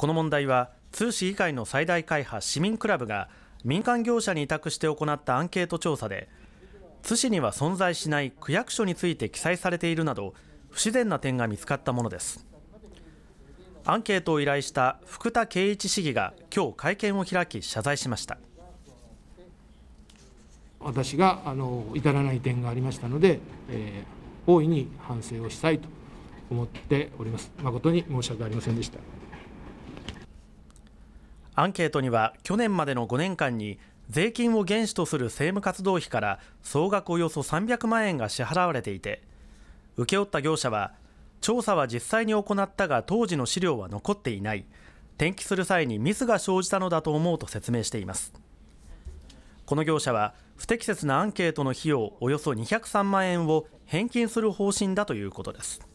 この問題は通市以外の最大会派市民クラブが民間業者に委託して行ったアンケート調査で津市には存在しない区役所について記載されているなど不自然な点が見つかったものですアンケートを依頼した福田圭一市議が今日会見を開き謝罪しました私があの至らない点がありましたので、えー、大いに反省をしたいと思っております誠に申し訳ありませんでしたアンケートには去年までの5年間に税金を原資とする政務活動費から総額およそ300万円が支払われていて請け負った業者は調査は実際に行ったが当時の資料は残っていない転記する際にミスが生じたのだと思うと説明していますこの業者は不適切なアンケートの費用およそ203万円を返金する方針だということです